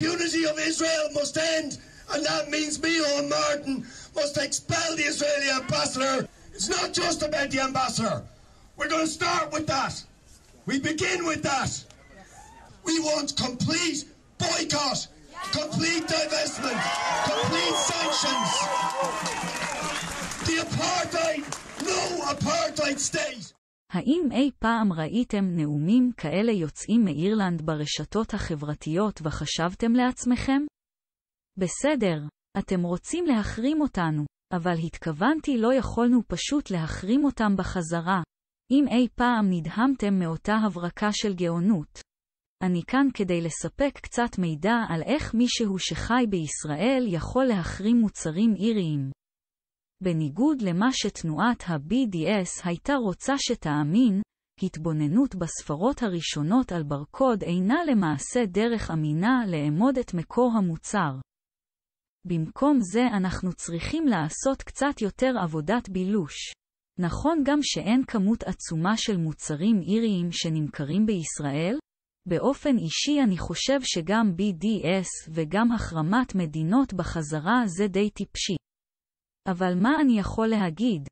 unity of Israel must end, and that means me, Owen Martin, must expel the Israeli ambassador. It's not just about the ambassador. We're going to start with that. We begin with that. We want complete boycott, complete divestment, complete sanctions. The apartheid, no apartheid state. האם אי פעם ראיתם נאומים כאלה יוצאים מאירלנד ברשתות החברתיות וחשבתם לעצמכם? בסדר, אתם רוצים להחרים אותנו, אבל התכוונתי לא יכולנו פשוט להחרים אותם בחזרה. אם אי פעם נדהמתם מאותה הברקה של גאונות. אני כאן כדי לספק קצת מידע על איך מישהו שחי בישראל יכול להחרים מוצרים איריים. בניגוד למה שתנועת ה-BDS הייתה רוצה שתאמין, התבוננות בספרות הראשונות על ברקוד אינה למעשה דרך אמינה לאמוד את מקור המוצר. במקום זה אנחנו צריכים לעשות קצת יותר עבודת בילוש. נכון גם שאין כמות עצומה של מוצרים איריים שנמכרים בישראל? באופן אישי אני חושב שגם BDS וגם החרמת מדינות בחזרה זה די טיפשי. אבל מה אני יכול להגיד?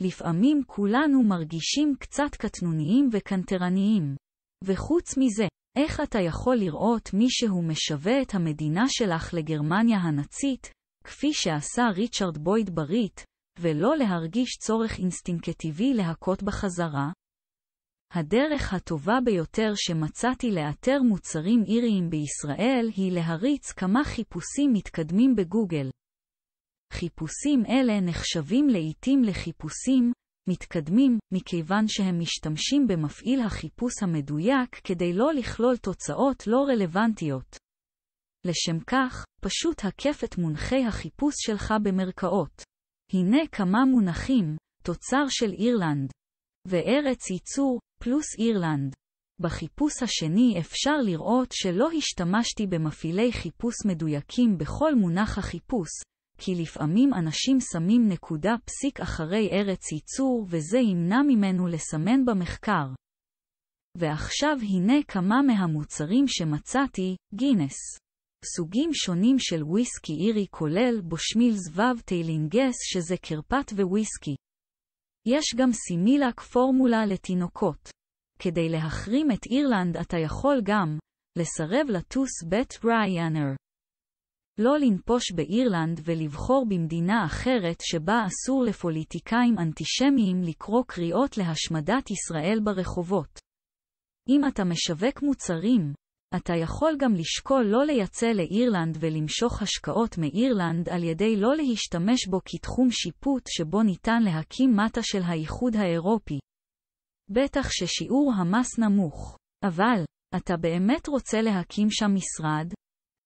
לפעמים כולנו מרגישים קצת קטנוניים וקנטרניים. וחוץ מזה, איך אתה יכול לראות מישהו משווה את המדינה שלך לגרמניה הנאצית, כפי שעשה ריצ'רד בויד ברית, ולא להרגיש צורך אינסטינקטיבי להכות בחזרה? הדרך הטובה ביותר שמצאתי לאתר מוצרים איריים בישראל היא להריץ כמה חיפושים מתקדמים בגוגל. חיפושים אלה נחשבים לעתים לחיפושים מתקדמים, מכיוון שהם משתמשים במפעיל החיפוש המדויק כדי לא לכלול תוצאות לא רלוונטיות. לשם כך, פשוט הקף את מונחי החיפוש שלך במרכאות. הנה כמה מונחים, תוצר של אירלנד וארץ ייצור, פלוס אירלנד. בחיפוש השני אפשר לראות שלא השתמשתי במפעילי חיפוש מדויקים בכל מונח החיפוש, כי לפעמים אנשים שמים נקודה פסיק אחרי ארץ ייצור וזה ימנע ממנו לסמן במחקר. ועכשיו הנה כמה מהמוצרים שמצאתי, גינס. סוגים שונים של וויסקי אירי כולל בושמילס וו טיילינגס שזה קרפת וויסקי. יש גם סימילק פורמולה לתינוקות. כדי להחרים את אירלנד אתה יכול גם לסרב לטוס בית ריאנר. לא לנפוש באירלנד ולבחור במדינה אחרת שבה אסור לפוליטיקאים אנטישמיים לקרוא קריאות להשמדת ישראל ברחובות. אם אתה משווק מוצרים, אתה יכול גם לשקול לא לייצא לאירלנד ולמשוך השקעות מאירלנד על ידי לא להשתמש בו כתחום שיפוט שבו ניתן להקים מטה של האיחוד האירופי. בטח ששיעור המס נמוך. אבל, אתה באמת רוצה להקים שם משרד?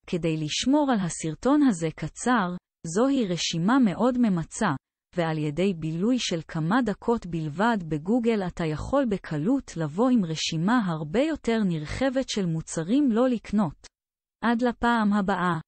כדי לשמור על הסרטון הזה קצר, זוהי רשימה מאוד ממצה, ועל ידי בילוי של כמה דקות בלבד בגוגל אתה יכול בקלות לבוא עם רשימה הרבה יותר נרחבת של מוצרים לא לקנות. עד לפעם הבאה.